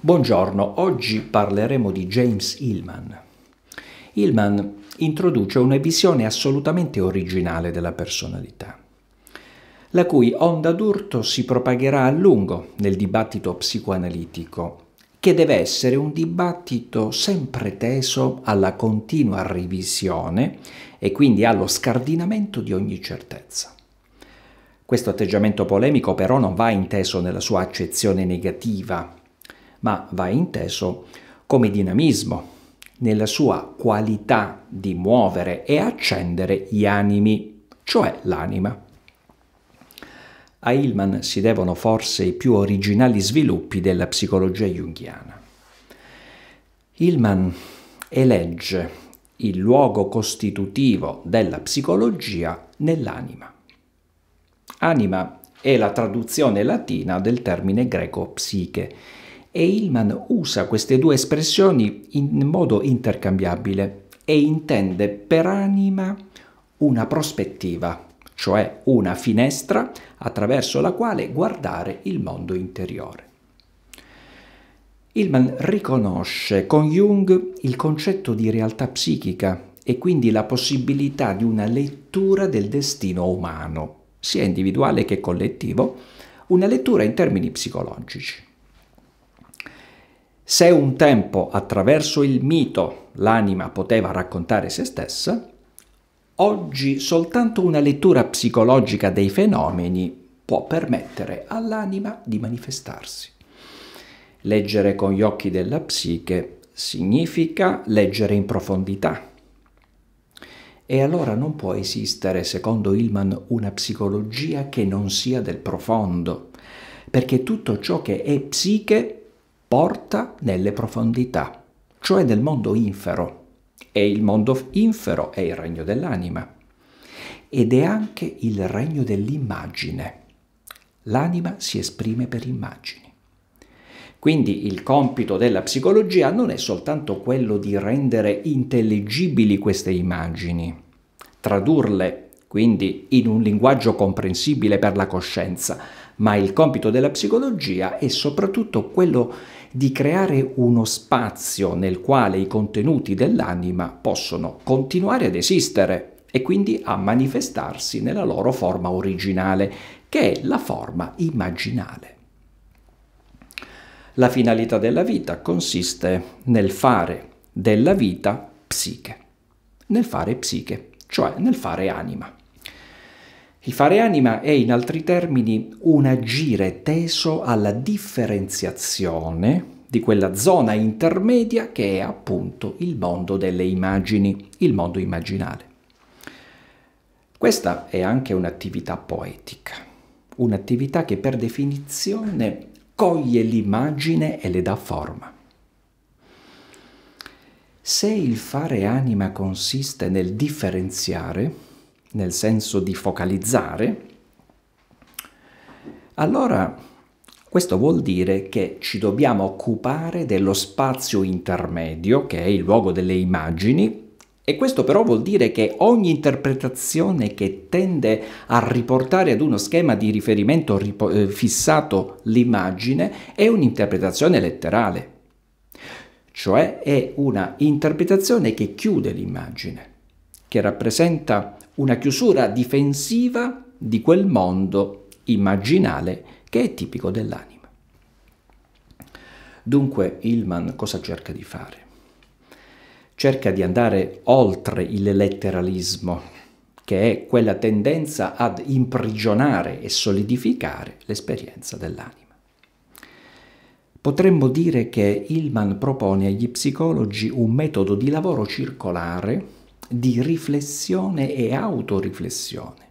Buongiorno, oggi parleremo di James Hillman. Hillman introduce una visione assolutamente originale della personalità, la cui onda d'urto si propagherà a lungo nel dibattito psicoanalitico, che deve essere un dibattito sempre teso alla continua revisione e quindi allo scardinamento di ogni certezza. Questo atteggiamento polemico però non va inteso nella sua accezione negativa ma va inteso come dinamismo, nella sua qualità di muovere e accendere gli animi, cioè l'anima. A Hillman si devono forse i più originali sviluppi della psicologia junghiana. Hillman elegge il luogo costitutivo della psicologia nell'anima. Anima è la traduzione latina del termine greco psiche e Hillman usa queste due espressioni in modo intercambiabile e intende per anima una prospettiva, cioè una finestra attraverso la quale guardare il mondo interiore. Hillman riconosce con Jung il concetto di realtà psichica e quindi la possibilità di una lettura del destino umano, sia individuale che collettivo, una lettura in termini psicologici. Se un tempo attraverso il mito l'anima poteva raccontare se stessa, oggi soltanto una lettura psicologica dei fenomeni può permettere all'anima di manifestarsi. Leggere con gli occhi della psiche significa leggere in profondità. E allora non può esistere, secondo Hillman, una psicologia che non sia del profondo, perché tutto ciò che è psiche porta nelle profondità, cioè nel mondo infero. E il mondo infero è il regno dell'anima ed è anche il regno dell'immagine. L'anima si esprime per immagini. Quindi il compito della psicologia non è soltanto quello di rendere intelligibili queste immagini, tradurle quindi in un linguaggio comprensibile per la coscienza, ma il compito della psicologia è soprattutto quello di di creare uno spazio nel quale i contenuti dell'anima possono continuare ad esistere e quindi a manifestarsi nella loro forma originale, che è la forma immaginale. La finalità della vita consiste nel fare della vita psiche, nel fare psiche, cioè nel fare anima. Il fare anima è in altri termini un agire teso alla differenziazione di quella zona intermedia che è appunto il mondo delle immagini, il mondo immaginale. Questa è anche un'attività poetica, un'attività che per definizione coglie l'immagine e le dà forma. Se il fare anima consiste nel differenziare, nel senso di focalizzare, allora questo vuol dire che ci dobbiamo occupare dello spazio intermedio, che è il luogo delle immagini, e questo però vuol dire che ogni interpretazione che tende a riportare ad uno schema di riferimento eh, fissato l'immagine è un'interpretazione letterale, cioè è una interpretazione che chiude l'immagine, che rappresenta una chiusura difensiva di quel mondo immaginale che è tipico dell'anima. Dunque Hillman cosa cerca di fare? Cerca di andare oltre il letteralismo, che è quella tendenza ad imprigionare e solidificare l'esperienza dell'anima. Potremmo dire che Hillman propone agli psicologi un metodo di lavoro circolare di riflessione e autoriflessione.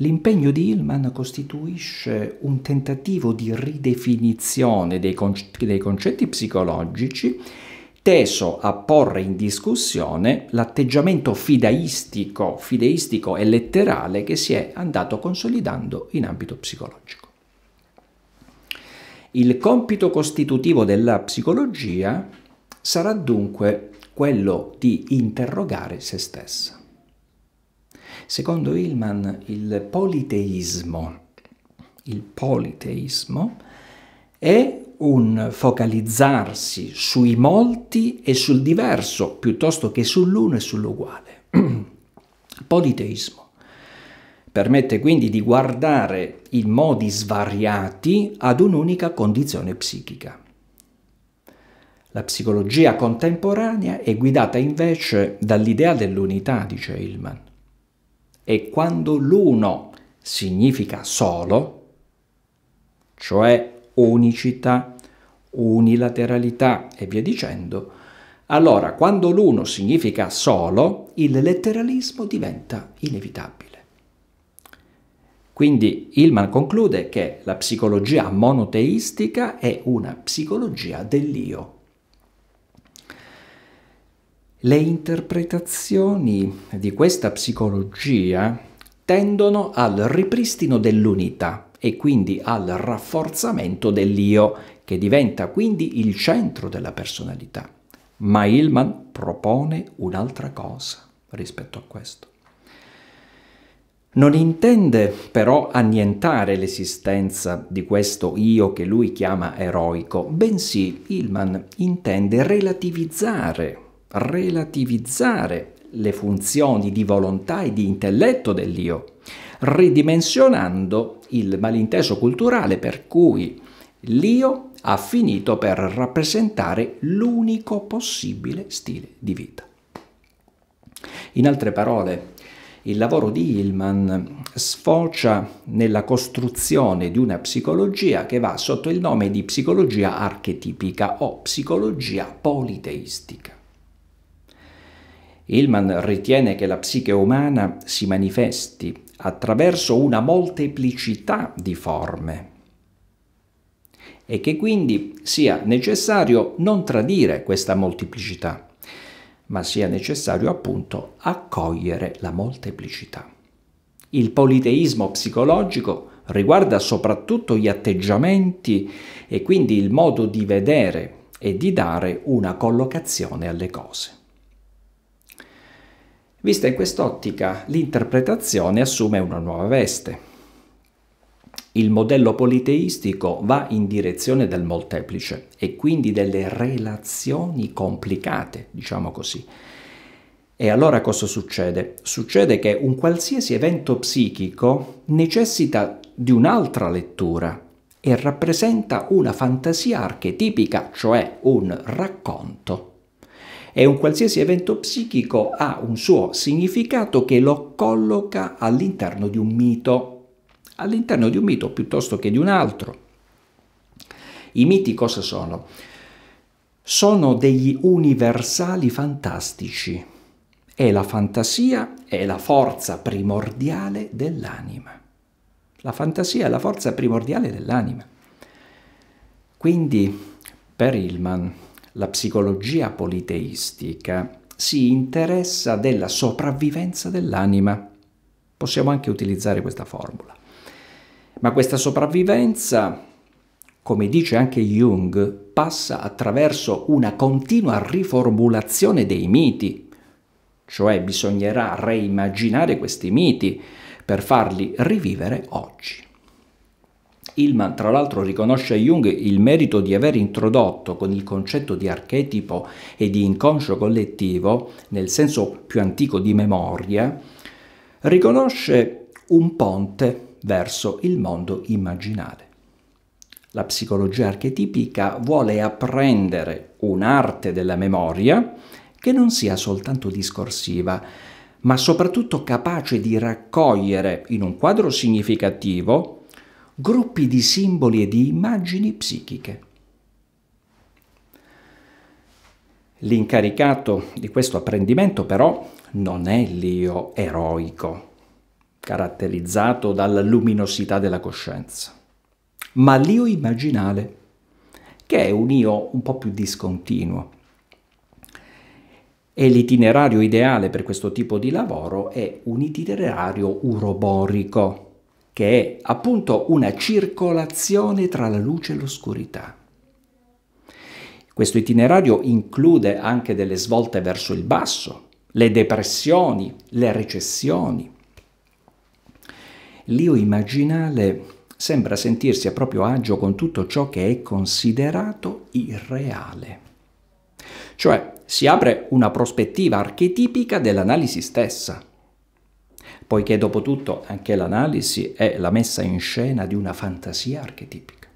L'impegno di Hillman costituisce un tentativo di ridefinizione dei, concetti, dei concetti psicologici teso a porre in discussione l'atteggiamento fideistico, fideistico e letterale che si è andato consolidando in ambito psicologico. Il compito costitutivo della psicologia sarà dunque quello di interrogare se stessa. Secondo Hillman, il politeismo, il politeismo è un focalizzarsi sui molti e sul diverso piuttosto che sull'uno e sull'uguale. politeismo permette quindi di guardare in modi svariati ad un'unica condizione psichica. La psicologia contemporanea è guidata invece dall'idea dell'unità, dice Hillman. E quando l'uno significa solo, cioè unicità, unilateralità e via dicendo, allora quando l'uno significa solo, il letteralismo diventa inevitabile. Quindi Hillman conclude che la psicologia monoteistica è una psicologia dell'io le interpretazioni di questa psicologia tendono al ripristino dell'unità e quindi al rafforzamento dell'io, che diventa quindi il centro della personalità. Ma Hillman propone un'altra cosa rispetto a questo. Non intende però annientare l'esistenza di questo io che lui chiama eroico, bensì Hillman intende relativizzare relativizzare le funzioni di volontà e di intelletto dell'io, ridimensionando il malinteso culturale per cui l'io ha finito per rappresentare l'unico possibile stile di vita. In altre parole, il lavoro di Hillman sfocia nella costruzione di una psicologia che va sotto il nome di psicologia archetipica o psicologia politeistica. Hillman ritiene che la psiche umana si manifesti attraverso una molteplicità di forme e che quindi sia necessario non tradire questa molteplicità, ma sia necessario appunto accogliere la molteplicità. Il politeismo psicologico riguarda soprattutto gli atteggiamenti e quindi il modo di vedere e di dare una collocazione alle cose. Vista in quest'ottica, l'interpretazione assume una nuova veste. Il modello politeistico va in direzione del molteplice e quindi delle relazioni complicate, diciamo così. E allora cosa succede? Succede che un qualsiasi evento psichico necessita di un'altra lettura e rappresenta una fantasia archetipica, cioè un racconto e un qualsiasi evento psichico ha un suo significato che lo colloca all'interno di un mito, all'interno di un mito piuttosto che di un altro. I miti cosa sono? Sono degli universali fantastici e la fantasia è la forza primordiale dell'anima. La fantasia è la forza primordiale dell'anima. Quindi, per Hillman, la psicologia politeistica si interessa della sopravvivenza dell'anima. Possiamo anche utilizzare questa formula. Ma questa sopravvivenza, come dice anche Jung, passa attraverso una continua riformulazione dei miti, cioè bisognerà reimmaginare questi miti per farli rivivere oggi. Ilman tra l'altro riconosce a Jung il merito di aver introdotto con il concetto di archetipo e di inconscio collettivo, nel senso più antico di memoria, riconosce un ponte verso il mondo immaginale. La psicologia archetipica vuole apprendere un'arte della memoria che non sia soltanto discorsiva, ma soprattutto capace di raccogliere in un quadro significativo gruppi di simboli e di immagini psichiche. L'incaricato di questo apprendimento però non è l'io eroico, caratterizzato dalla luminosità della coscienza, ma l'io immaginale, che è un io un po' più discontinuo. E l'itinerario ideale per questo tipo di lavoro è un itinerario uroborico, che è appunto una circolazione tra la luce e l'oscurità. Questo itinerario include anche delle svolte verso il basso, le depressioni, le recessioni. L'io immaginale sembra sentirsi a proprio agio con tutto ciò che è considerato irreale. Cioè si apre una prospettiva archetipica dell'analisi stessa, poiché dopo tutto anche l'analisi è la messa in scena di una fantasia archetipica.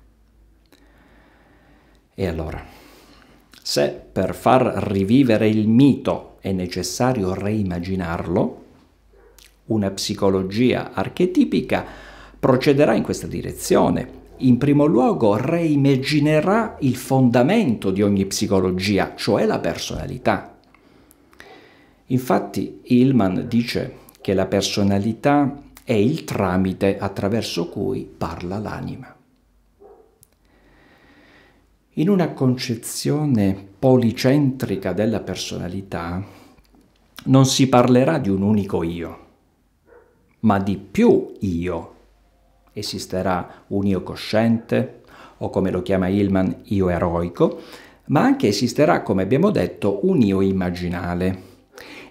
E allora, se per far rivivere il mito è necessario reimmaginarlo, una psicologia archetipica procederà in questa direzione. In primo luogo reimmaginerà il fondamento di ogni psicologia, cioè la personalità. Infatti Hillman dice che la personalità è il tramite attraverso cui parla l'anima. In una concezione policentrica della personalità non si parlerà di un unico io, ma di più io. Esisterà un io cosciente, o come lo chiama Hillman, io eroico, ma anche esisterà, come abbiamo detto, un io immaginale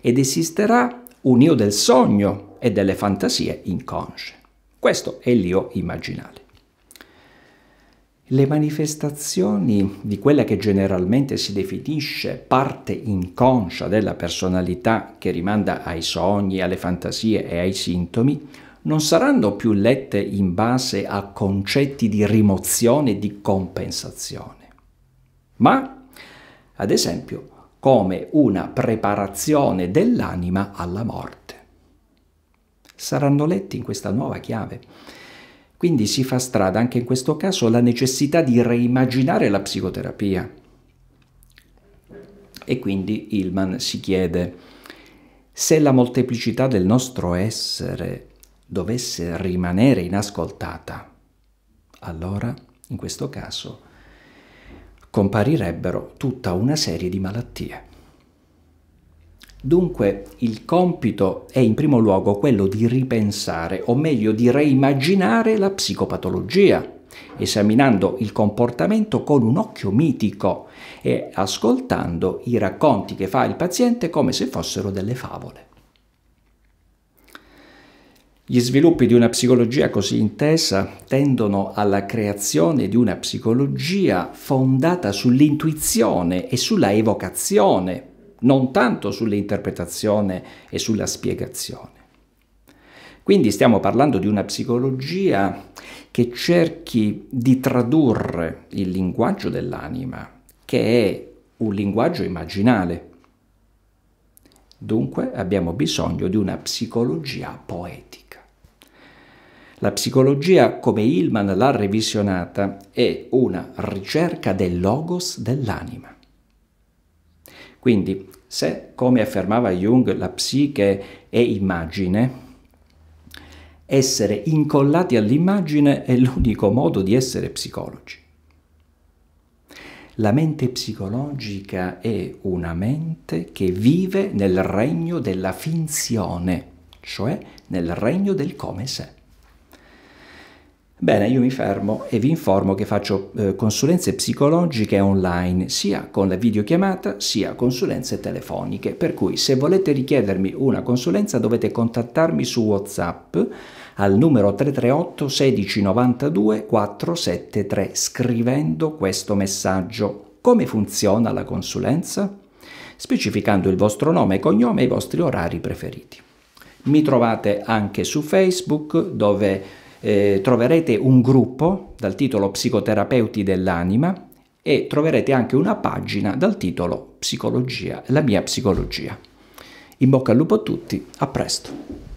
ed esisterà un io del sogno e delle fantasie inconsce. Questo è l'io immaginale. Le manifestazioni di quella che generalmente si definisce parte inconscia della personalità che rimanda ai sogni, alle fantasie e ai sintomi non saranno più lette in base a concetti di rimozione e di compensazione, ma, ad esempio, come una preparazione dell'anima alla morte. Saranno letti in questa nuova chiave. Quindi si fa strada anche in questo caso la necessità di reimmaginare la psicoterapia. E quindi Hillman si chiede se la molteplicità del nostro essere dovesse rimanere inascoltata, allora in questo caso comparirebbero tutta una serie di malattie. Dunque il compito è in primo luogo quello di ripensare, o meglio di reimmaginare la psicopatologia, esaminando il comportamento con un occhio mitico e ascoltando i racconti che fa il paziente come se fossero delle favole. Gli sviluppi di una psicologia così intesa tendono alla creazione di una psicologia fondata sull'intuizione e sulla evocazione, non tanto sull'interpretazione e sulla spiegazione. Quindi stiamo parlando di una psicologia che cerchi di tradurre il linguaggio dell'anima, che è un linguaggio immaginale. Dunque abbiamo bisogno di una psicologia poetica. La psicologia, come Hillman l'ha revisionata, è una ricerca del logos dell'anima. Quindi, se, come affermava Jung, la psiche è immagine, essere incollati all'immagine è l'unico modo di essere psicologi. La mente psicologica è una mente che vive nel regno della finzione, cioè nel regno del come se. Bene, io mi fermo e vi informo che faccio eh, consulenze psicologiche online sia con la videochiamata sia consulenze telefoniche, per cui se volete richiedermi una consulenza dovete contattarmi su WhatsApp al numero 338 1692 473 scrivendo questo messaggio. Come funziona la consulenza? Specificando il vostro nome e cognome e i vostri orari preferiti. Mi trovate anche su Facebook dove eh, troverete un gruppo dal titolo Psicoterapeuti dell'anima e troverete anche una pagina dal titolo Psicologia, la mia psicologia. In bocca al lupo a tutti, a presto!